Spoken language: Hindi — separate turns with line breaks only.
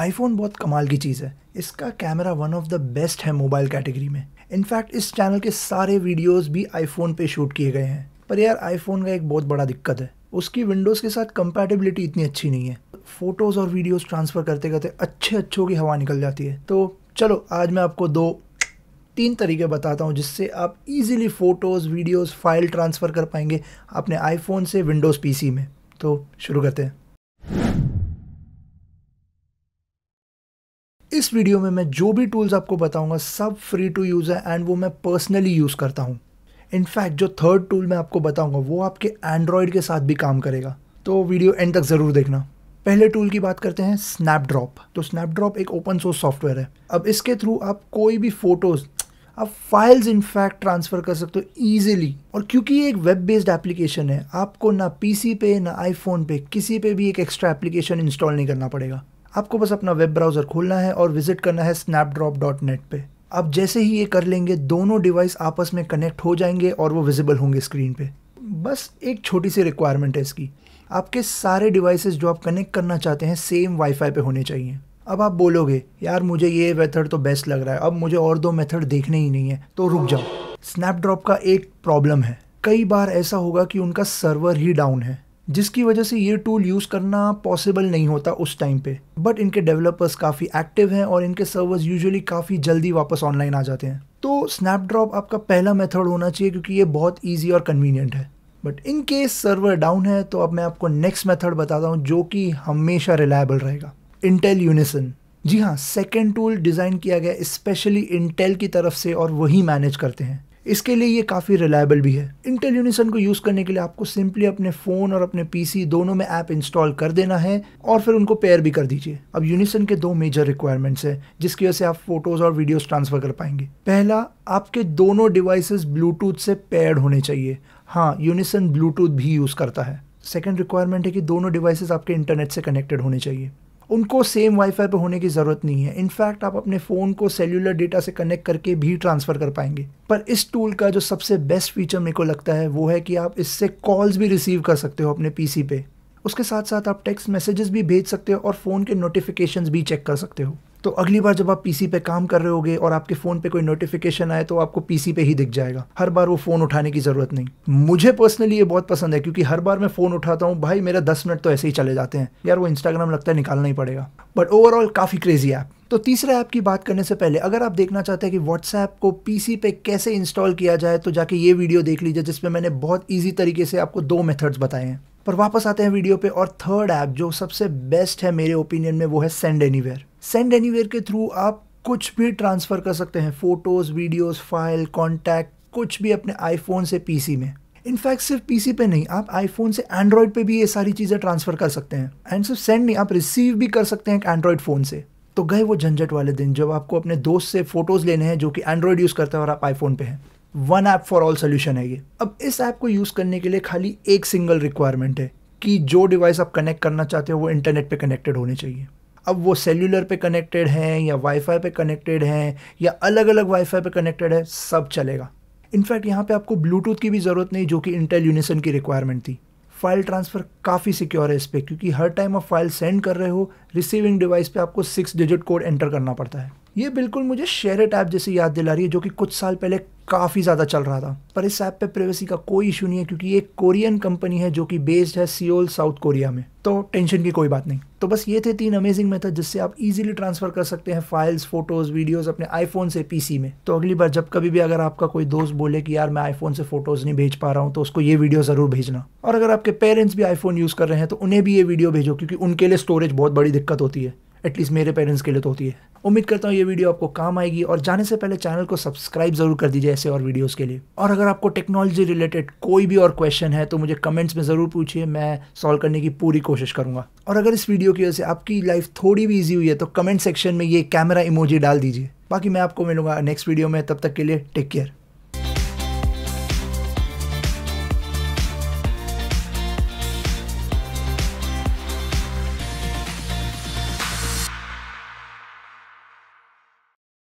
आईफोन बहुत कमाल की चीज़ है इसका camera one of the best है मोबाइल कैटेगरी में इनफैक्ट इस चैनल के सारे वीडियोस भी आईफोन पे शूट किए गए हैं पर यार आईफोन का एक बहुत बड़ा दिक्कत है उसकी विंडोज़ के साथ कंपैटिबिलिटी इतनी अच्छी नहीं है फ़ोटोज़ और वीडियोज़ ट्रांसफ़र करते करते अच्छे अच्छों की हवा निकल जाती है तो चलो आज मैं आपको दो तीन तरीके बताता हूँ जिससे आप easily photos videos file transfer कर पाएंगे अपने आईफोन से विंडोज़ पीसी में तो शुरू करते हैं इस वीडियो में मैं जो भी टूल्स आपको बताऊंगा सब फ्री टू यूज़ है एंड वो मैं पर्सनली यूज़ करता हूँ इनफैक्ट जो थर्ड टूल मैं आपको बताऊंगा वो आपके एंड्रॉयड के साथ भी काम करेगा तो वीडियो एंड तक ज़रूर देखना पहले टूल की बात करते हैं स्नैपड्रॉप तो स्नैपड्रॉप एक ओपन सोर्स सॉफ्टवेयर है अब इसके थ्रू आप कोई भी फ़ोटोज़ आप फाइल्स इनफैक्ट ट्रांसफ़र कर सकते हो ईजिली और क्योंकि ये एक वेब बेस्ड एप्लीकेशन है आपको ना पीसी पे ना आईफोन पे किसी पे भी एक एक्स्ट्रा एप्लीकेशन इंस्टॉल नहीं करना पड़ेगा आपको बस अपना वेब ब्राउज़र खोलना है और विजिट करना है स्नैपड्रॉप डॉट नेट पर आप जैसे ही ये कर लेंगे दोनों डिवाइस आपस में कनेक्ट हो जाएंगे और वो विजिबल होंगे स्क्रीन पे बस एक छोटी सी रिक्वायरमेंट है इसकी आपके सारे डिवाइसेस जो आप कनेक्ट करना चाहते हैं सेम वाईफाई पे होने चाहिए अब आप बोलोगे यार मुझे ये मेथड तो बेस्ट लग रहा है अब मुझे और दो मेथड देखने ही नहीं है तो रुक जाओ स्नैपड्रॉप का एक प्रॉब्लम है कई बार ऐसा होगा कि उनका सर्वर ही डाउन है जिसकी वजह से ये टूल यूज़ करना पॉसिबल नहीं होता उस टाइम पे बट इनके डेवलपर्स काफ़ी एक्टिव हैं और इनके सर्वर्स यूजुअली काफ़ी जल्दी वापस ऑनलाइन आ जाते हैं तो स्नैपड्रॉप आपका पहला मेथड होना चाहिए क्योंकि ये बहुत ईजी और कन्वीनियंट है but in case server down है तो अब मैं आपको नेक्स्ट मेथड बताता हूँ जो कि हमेशा रिलायबल रहेगा इंटेल यूनिसन जी हाँ सेकेंड टूल डिज़ाइन किया गया स्पेशली इंटेल की तरफ से और वही मैनेज करते हैं इसके लिए ये काफ़ी रिलायबल भी है इंटेल यूनिसन को यूज़ करने के लिए आपको सिंपली अपने फ़ोन और अपने पीसी दोनों में ऐप इंस्टॉल कर देना है और फिर उनको पेयर भी कर दीजिए अब यूनिसन के दो मेजर रिक्वायरमेंट्स हैं जिसकी वजह से आप फोटोज़ और वीडियोज़ ट्रांसफ़र कर पाएंगे पहला आपके दोनों डिवाइसेस ब्लूटूथ से पेयर्ड होने चाहिए हाँ यूनिसन ब्लूटूथ भी यूज़ करता है सेकेंड रिक्वायरमेंट है कि दोनों डिवाइसेज आपके इंटरनेट से कनेक्टेड होने चाहिए उनको सेम वाईफाई पर होने की ज़रूरत नहीं है इनफैक्ट आप अपने फ़ोन को सेल्यूलर डेटा से कनेक्ट करके भी ट्रांसफ़र कर पाएंगे पर इस टूल का जो सबसे बेस्ट फीचर मेरे को लगता है वो है कि आप इससे कॉल्स भी रिसीव कर सकते हो अपने पीसी पे उसके साथ साथ आप टेक्स्ट मैसेजेस भी भेज सकते हो और फ़ोन के नोटिफिकेशंस भी चेक कर सकते हो तो अगली बार जब आप पीसी पे काम कर रहे होगे और आपके फ़ोन पे कोई नोटिफिकेशन आए तो आपको पीसी पे ही दिख जाएगा हर बार वो फ़ोन उठाने की ज़रूरत नहीं मुझे पर्सनली ये बहुत पसंद है क्योंकि हर बार मैं फ़ोन उठाता हूँ भाई मेरा दस मिनट तो ऐसे ही चले जाते हैं यार वो इंस्टाग्राम लगता है निकालना ही पड़ेगा बट ओवरऑल काफ़ी क्रेजी ऐप तो तीसरा ऐप की बात करने से पहले अगर आप देखना चाहते हैं कि व्हाट्सएप को पीसी पे कैसे इंस्टॉल किया जाए तो जाके ये वीडियो देख लीजिए जिसमें मैंने बहुत ईजी तरीके से आपको दो मेथड्स बताए हैं पर वापस आते हैं वीडियो पे और थर्ड ऐप जो सबसे बेस्ट है मेरे ओपिनियन में वो है सेंड एनीवेयर सेंड एनी के थ्रू आप कुछ भी ट्रांसफ़र कर सकते हैं फ़ोटोज़ वीडियोज़ फाइल कॉन्टैक्ट कुछ भी अपने आईफोन से पीसी में इनफैक्ट सिर्फ पीसी पे नहीं आप आईफोन से एंड्रॉयड पे भी ये सारी चीज़ें ट्रांसफ़र कर सकते हैं एंड सिर्फ सेंड नहीं आप रिसीव भी कर सकते हैं एक एंड्रॉयड फ़ोन से तो गए वो झंझट वाले दिन जब आपको अपने दोस्त से फ़ोटोज़ लेने हैं जो कि एंड्रॉयड यूज़ करते हैं और आप आईफोन पे हैं one app for all solution है ये अब इस ऐप को यूज़ करने के लिए खाली एक सिंगल रिक्वायरमेंट है कि जो डिवाइस आप कनेक्ट करना चाहते हो वो इंटरनेट पे कनेक्टेड होने चाहिए अब वो सेल्यूलर पे कनेक्टेड हैं या वाईफाई पे कनेक्टेड हैं या अलग अलग वाईफाई पे कनेक्टेड है सब चलेगा इनफैक्ट यहाँ पे आपको ब्लूटूथ की भी ज़रूरत नहीं जो कि इंटेल यूनिसन की रिक्वायरमेंट थी फाइल ट्रांसफ़र काफ़ी सिक्योर है इस पर क्योंकि हर टाइम आप फाइल सेंड कर रहे हो रिसीविंग डिवाइस पे आपको सिक्स डिजिट कोड एंटर करना पड़ता है ये बिल्कुल मुझे शेरट ऐप जैसी याद दिला रही है जो कि कुछ साल पहले काफ़ी ज़्यादा चल रहा था पर इस ऐप पे प्राइवेसी का कोई इशू नहीं है क्योंकि ये कोरियन कंपनी है जो कि बेस्ड है सियोल साउथ कोरिया में तो टेंशन की कोई बात नहीं तो बस ये थे तीन अमेजिंग मेथड जिससे आप इजीली ट्रांसफ़र कर सकते हैं फाइल्स फोटोज़ वीडियोज़ अपने आईफोन से पीसी में तो अगली बार जब कभी भी अगर आपका कोई दोस्त बोले कि यार मैं आईफोन से फोटोज़ नहीं भेज पा रहा हूँ तो उसको ये वीडियो ज़रूर भेजना और अगर आपके पेरेंट्स भी आईफोन यूज़ कर रहे हैं तो उन्हें भी ये वीडियो भेजो क्योंकि उनके लिए स्टोरेज बहुत बड़ी दिक्कत होती है एटलीस्ट मेरे पेरेंट्स के लिए तो होती है उम्मीद करता हूँ ये वीडियो आपको काम आएगी और जाने से पहले चैनल को सब्सक्राइब जरूर कर दीजिए ऐसे और वीडियोस के लिए और अगर आपको टेक्नोलॉजी रिलेटेड कोई भी और क्वेश्चन है तो मुझे कमेंट्स में ज़रूर पूछिए मैं सॉल्व करने की पूरी कोशिश करूँगा और अगर इस वीडियो की वजह से आपकी लाइफ थोड़ी भी ईजी हुई है तो कमेंट सेक्शन में ये कैमरा इमोजी डाल दीजिए बाकी मैं आपको मिलूंगा नेक्स्ट वीडियो में तब तक के लिए टेक केयर